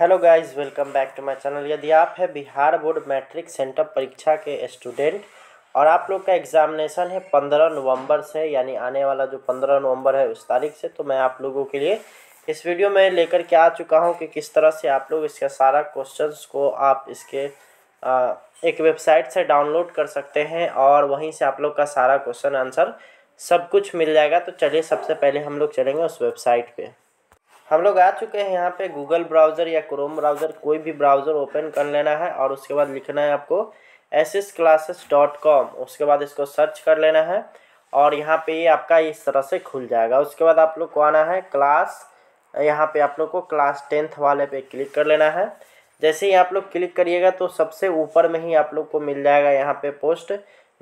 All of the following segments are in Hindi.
hello guys welcome back to my channel यदि आप है बिहार बोर्ड मैट्रिक सेंटर परीक्षा के स्टूडेंट और आप लोग का एग्जामिनेशन है पंद्रह नवंबर से यानी आने वाला जो पंद्रह नवंबर है उस तारीख से तो मैं आप लोगों के लिए इस वीडियो में लेकर के आ चुका हूं कि किस तरह से आप लोग इसका सारा क्वेश्चन को आप इसके आ, एक वेबसाइट से डाउनलोड कर सकते हैं और वहीं से आप लोग का सारा क्वेश्चन आंसर सब कुछ मिल जाएगा तो चलिए सबसे पहले हम लोग चलेंगे उस वेबसाइट पर हम लोग आ चुके हैं यहाँ पे गूगल ब्राउज़र या क्रोम ब्राउज़र कोई भी ब्राउज़र ओपन कर लेना है और उसके बाद लिखना है आपको S S classes dot com उसके बाद इसको सर्च कर लेना है और यहाँ पे ये आपका इस तरह से खुल जाएगा उसके बाद आप लोग को आना है क्लास यहाँ पे आप लोग को क्लास टेंथ वाले पे क्लिक कर लेना है जैसे ही आप लोग क्लिक करिएगा तो सबसे ऊपर में ही आप लोग को मिल जाएगा यहाँ पे post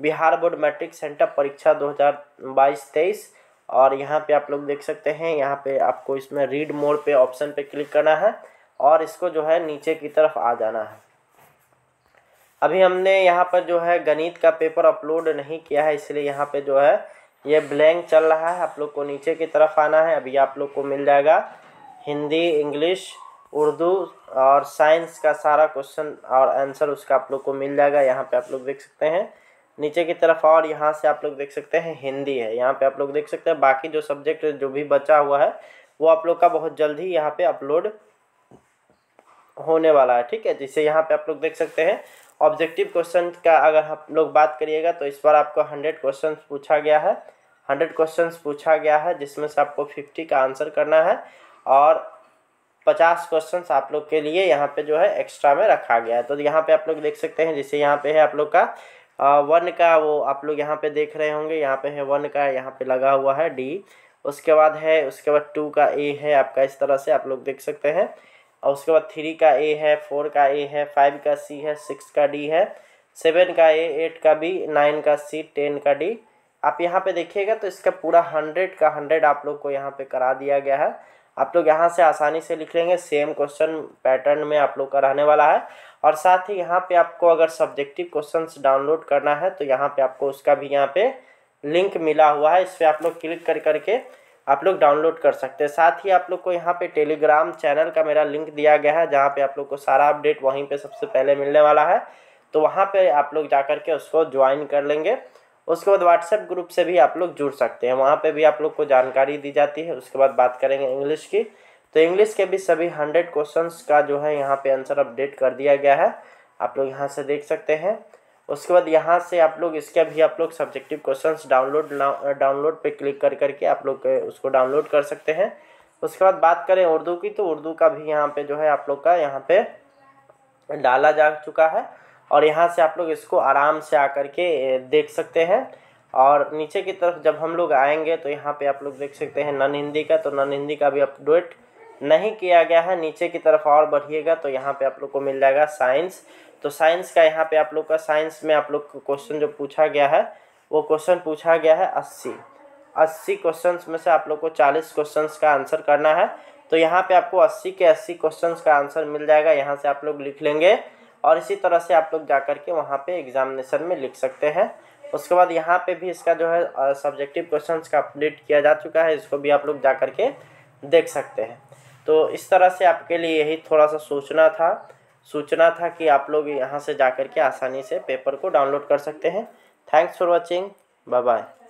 Bihar board matric centre परीक्षा दो हज़ार और यहाँ पे आप लोग देख सकते हैं यहाँ पे आपको इसमें रीड मोड पे ऑप्शन पे क्लिक करना है और इसको जो है नीचे की तरफ आ जाना है अभी हमने यहाँ पर जो है गणित का पेपर अपलोड नहीं किया है इसलिए यहाँ पे जो है ये ब्लैंक चल रहा है आप लोग को नीचे की तरफ आना है अभी आप लोग को मिल जाएगा हिंदी इंग्लिश उर्दू और साइंस का सारा क्वेश्चन और आंसर उसका आप लोग को मिल जाएगा यहाँ पे आप लोग देख सकते हैं नीचे की तरफ और यहाँ से आप लोग देख सकते हैं हिंदी है यहाँ पे आप लोग देख सकते हैं बाकी जो सब्जेक्ट जो भी बचा हुआ है वो आप लोग का बहुत जल्द ही यहाँ पे अपलोड होने वाला है ठीक है जिसे यहाँ पे आप लोग देख सकते हैं ऑब्जेक्टिव क्वेश्चन का अगर आप लोग बात करिएगा तो इस बार आपको हंड्रेड क्वेश्चन पूछा गया है हंड्रेड क्वेश्चन पूछा गया है जिसमें से आपको फिफ्टी का आंसर करना है और पचास क्वेश्चन आप लोग के लिए यहाँ पे जो है एक्स्ट्रा में रखा गया है तो यहाँ पे आप लोग देख सकते हैं जिसे यहाँ पे है आप लोग का वन का वो आप लोग यहाँ पे देख रहे होंगे यहाँ पे है वन का यहाँ पे लगा हुआ है डी उसके बाद है उसके बाद टू का ए है आपका इस तरह से आप लोग देख सकते हैं और उसके बाद थ्री का ए है फोर का ए है फाइव का सी है सिक्स का डी है सेवन का ए एट का बी नाइन का सी टेन का डी आप यहाँ पे देखिएगा तो इसका पूरा हंड्रेड का हंड्रेड आप लोग को यहाँ पे करा दिया गया है आप लोग यहाँ से आसानी से लिख लेंगे सेम क्वेश्चन पैटर्न में आप लोग का रहने वाला है और साथ ही यहाँ पे आपको अगर सब्जेक्टिव क्वेश्चंस डाउनलोड करना है तो यहाँ पे आपको उसका भी यहाँ पे लिंक मिला हुआ है इस पर आप लोग क्लिक कर करके आप लोग डाउनलोड कर सकते हैं साथ ही आप लोग को यहाँ पे टेलीग्राम चैनल का मेरा लिंक दिया गया है जहाँ पे आप लोग को सारा अपडेट वहीं पे सबसे पहले मिलने वाला है तो वहाँ पे आप लोग जा कर के उसको ज्वाइन कर लेंगे उसके बाद व्हाट्सएप ग्रुप से भी आप लोग जुड़ सकते हैं वहाँ पर भी आप लोग को जानकारी दी जाती है उसके बाद बात करेंगे इंग्लिश की तो इंग्लिश के भी सभी हंड्रेड क्वेश्चन का जो है यहाँ पे आंसर अपडेट कर दिया गया है आप लोग यहाँ से देख सकते हैं उसके बाद यहाँ से आप लोग इसका भी आप लोग सब्जेक्टिव क्वेश्चंस डाउनलोड डाउनलोड पे क्लिक कर करके आप लोग उसको डाउनलोड कर सकते हैं उसके बाद बात करें उर्दू की तो उर्दू का भी यहाँ पे जो है आप लोग का यहाँ पे डाला जा चुका है और यहाँ से आप लोग इसको आराम से आकर के देख सकते हैं और नीचे की तरफ जब हम लोग आएंगे तो यहाँ पे आप लोग देख सकते हैं नन हिंदी का तो नन हिंदी का भी अपडेट नहीं किया गया है नीचे की तरफ और बढ़िएगा तो यहाँ पे आप लोग को मिल जाएगा साइंस तो साइंस का यहाँ पे आप लोग का साइंस में आप लोग को क्वेश्चन जो पूछा गया है वो क्वेश्चन पूछा गया है अस्सी अस्सी क्वेश्चन में से आप लोग को चालीस क्वेश्चन का आंसर करना है तो यहाँ पे आपको अस्सी के अस्सी क्वेश्चन का आंसर मिल जाएगा यहाँ से आप लोग लिख लेंगे और इसी तरह से आप लोग जा कर के वहाँ पे एग्जामिनेशन में लिख सकते हैं उसके बाद यहाँ पे भी इसका जो है सब्जेक्टिव क्वेश्चंस का अपडेट किया जा चुका है इसको भी आप लोग जा कर के देख सकते हैं तो इस तरह से आपके लिए यही थोड़ा सा सोचना था सूचना था कि आप लोग यहाँ से जा कर के आसानी से पेपर को डाउनलोड कर सकते हैं thanks for watching bye bye